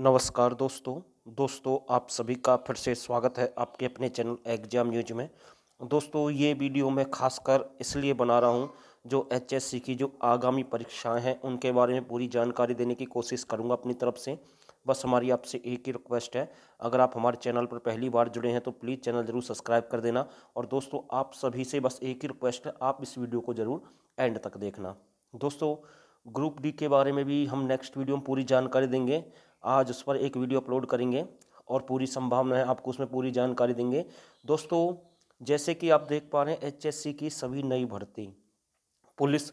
नमस्कार दोस्तों दोस्तों आप सभी का फिर से स्वागत है आपके अपने चैनल एग्जाम न्यूज में दोस्तों ये वीडियो मैं खासकर इसलिए बना रहा हूँ जो एचएससी की जो आगामी परीक्षाएं हैं उनके बारे में पूरी जानकारी देने की कोशिश करूँगा अपनी तरफ से बस हमारी आपसे एक ही रिक्वेस्ट है अगर आप हमारे चैनल पर पहली बार जुड़े हैं तो प्लीज़ चैनल ज़रूर सब्सक्राइब कर देना और दोस्तों आप सभी से बस एक ही रिक्वेस्ट है आप इस वीडियो को ज़रूर एंड तक देखना दोस्तों ग्रुप डी के बारे में भी हम नेक्स्ट वीडियो में पूरी जानकारी देंगे आज उस पर एक वीडियो अपलोड करेंगे और पूरी संभावना है आपको उसमें पूरी जानकारी देंगे दोस्तों जैसे कि आप देख पा रहे हैं एच की सभी नई भर्ती पुलिस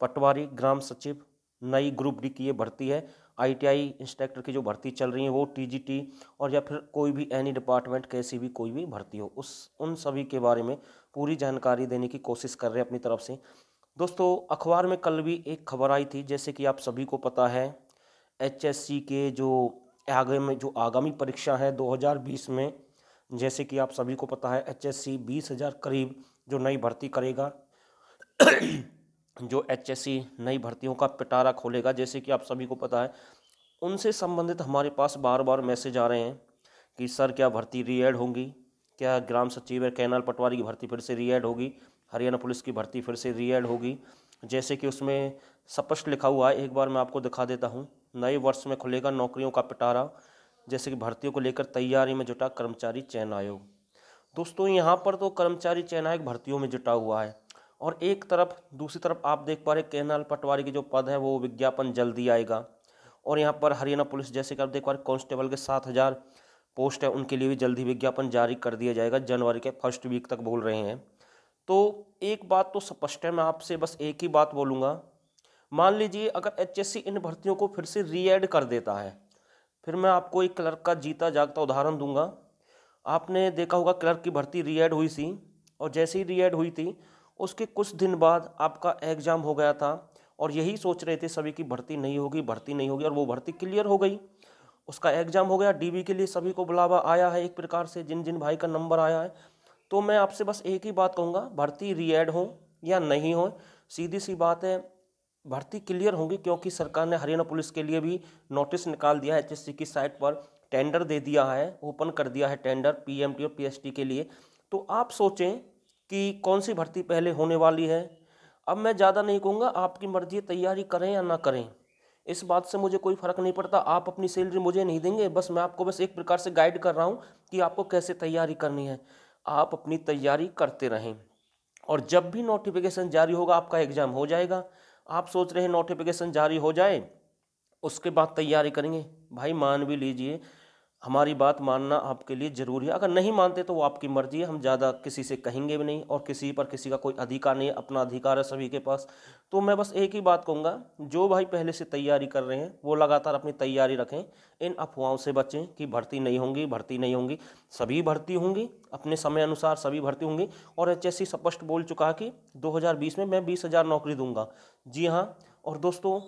पटवारी ग्राम सचिव नई ग्रुप डी की ये भर्ती है आईटीआई इंस्पेक्टर की जो भर्ती चल रही है वो टीजीटी और या फिर कोई भी एनी डिपार्टमेंट कैसी भी कोई भी भर्ती हो उस उन सभी के बारे में पूरी जानकारी देने की कोशिश कर रहे हैं अपनी तरफ से दोस्तों अखबार में कल भी एक खबर आई थी जैसे कि आप सभी को पता है एचएससी के जो आगे में जो आगामी परीक्षा है 2020 में जैसे कि आप सभी को पता है एचएससी बीस हज़ार करीब जो नई भर्ती करेगा जो एचएससी नई भर्तियों का पिटारा खोलेगा जैसे कि आप सभी को पता है उनसे संबंधित हमारे पास बार बार मैसेज आ रहे हैं कि सर क्या भर्ती रीएड होंगी क्या ग्राम सचिव कैनाल पटवारी की भर्ती फिर से रीएड होगी हरियाणा पुलिस की भर्ती फिर से रीएड होगी जैसे कि उसमें स्पष्ट लिखा हुआ है एक बार मैं आपको दिखा देता हूँ नए वर्ष में खुलेगा नौकरियों का पिटारा जैसे कि भर्तियों को लेकर तैयारी में जुटा कर्मचारी चयन आयोग दोस्तों यहाँ पर तो कर्मचारी चयन आयोग भर्तियों में जुटा हुआ है और एक तरफ दूसरी तरफ आप देख पा रहे केनाल पटवारी के जो पद है वो विज्ञापन जल्दी आएगा और यहाँ पर हरियाणा पुलिस जैसे कि आप देख पा रहे कॉन्स्टेबल के सात हज़ार पोस्ट है उनके लिए भी जल्दी विज्ञापन जारी कर दिया जाएगा जनवरी के फर्स्ट वीक तक बोल रहे हैं तो एक बात तो स्पष्ट है मैं आपसे बस एक ही बात बोलूँगा मान लीजिए अगर एच इन भर्तियों को फिर से रीएड कर देता है फिर मैं आपको एक क्लर्क का जीता जागता उदाहरण दूंगा आपने देखा होगा क्लर्क की भर्ती रीएड हुई थी और जैसे ही रीएड हुई थी उसके कुछ दिन बाद आपका एग्ज़ाम हो गया था और यही सोच रहे थे सभी की भर्ती नहीं होगी भर्ती नहीं होगी और वो भर्ती क्लियर हो गई उसका एग्ज़ाम हो गया डीबी के लिए सभी को बुलावा आया है एक प्रकार से जिन जिन भाई का नंबर आया है तो मैं आपसे बस एक ही बात कहूँगा भर्ती रीएड हो या नहीं हो सीधी सी बात है भर्ती क्लियर होंगी क्योंकि सरकार ने हरियाणा पुलिस के लिए भी नोटिस निकाल दिया है एच की साइट पर टेंडर दे दिया है ओपन कर दिया है टेंडर पीएमटी और पीएसटी के लिए तो आप सोचें कि कौन सी भर्ती पहले होने वाली है अब मैं ज़्यादा नहीं कहूँगा आपकी मर्जी तैयारी करें या ना करें इस बात से मुझे कोई फ़र्क नहीं पड़ता आप अपनी सैलरी मुझे नहीं देंगे बस मैं आपको बस एक प्रकार से गाइड कर रहा हूँ कि आपको कैसे तैयारी करनी है आप अपनी तैयारी करते रहें और जब भी नोटिफिकेशन जारी होगा आपका एग्ज़ाम हो जाएगा आप सोच रहे हैं नोटिफिकेशन जारी हो जाए उसके बाद तैयारी करेंगे भाई मान भी लीजिए हमारी बात मानना आपके लिए ज़रूरी है अगर नहीं मानते तो वो आपकी मर्जी है हम ज़्यादा किसी से कहेंगे भी नहीं और किसी पर किसी का कोई अधिकार नहीं अपना अधिकार है सभी के पास तो मैं बस एक ही बात कहूँगा जो भाई पहले से तैयारी कर रहे हैं वो लगातार अपनी तैयारी रखें इन अफवाहों से बचें कि भर्ती नहीं होंगी भर्ती नहीं होंगी सभी भर्ती होंगी अपने समय अनुसार सभी भर्ती होंगी और एच स्पष्ट बोल चुका है कि दो में मैं बीस हज़ार नौकरी दूंगा जी हाँ और दोस्तों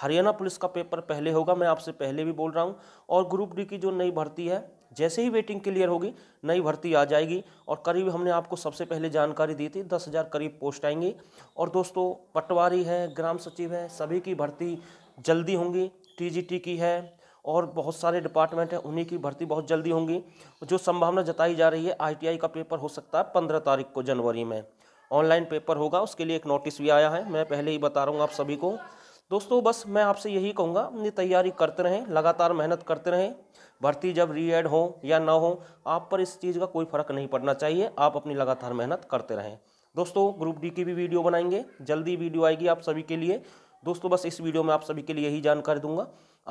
हरियाणा पुलिस का पेपर पहले होगा मैं आपसे पहले भी बोल रहा हूँ और ग्रुप डी की जो नई भर्ती है जैसे ही वेटिंग क्लियर होगी नई भर्ती आ जाएगी और करीब हमने आपको सबसे पहले जानकारी दी थी दस हज़ार करीब पोस्ट आएंगी और दोस्तों पटवारी है ग्राम सचिव है सभी की भर्ती जल्दी होंगी टीजीटी की है और बहुत सारे डिपार्टमेंट हैं उन्हीं की भर्ती बहुत जल्दी होंगी जो संभावना जताई जा रही है आई का पेपर हो सकता है पंद्रह तारीख को जनवरी में ऑनलाइन पेपर होगा उसके लिए एक नोटिस भी आया है मैं पहले ही बता रहा हूँ आप सभी को दोस्तों बस मैं आपसे यही कहूँगा अपनी तैयारी करते रहें लगातार मेहनत करते रहें भर्ती जब री हो या ना हो आप पर इस चीज़ का कोई फ़र्क नहीं पड़ना चाहिए आप अपनी लगातार मेहनत करते रहें दोस्तों ग्रुप डी की भी वीडियो बनाएंगे जल्दी वीडियो आएगी आप सभी के लिए दोस्तों बस इस वीडियो में आप सभी के लिए यही जानकारी दूंगा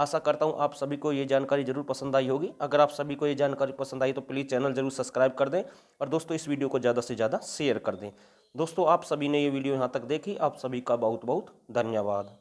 आशा करता हूं आप सभी को ये जानकारी जरूर पसंद आई होगी अगर आप सभी को ये जानकारी पसंद आई तो प्लीज़ चैनल जरूर सब्सक्राइब कर दें और दोस्तों इस वीडियो को ज़्यादा से ज़्यादा शेयर कर दें दोस्तों आप सभी ने ये वीडियो यहाँ तक देखी आप सभी का बहुत बहुत धन्यवाद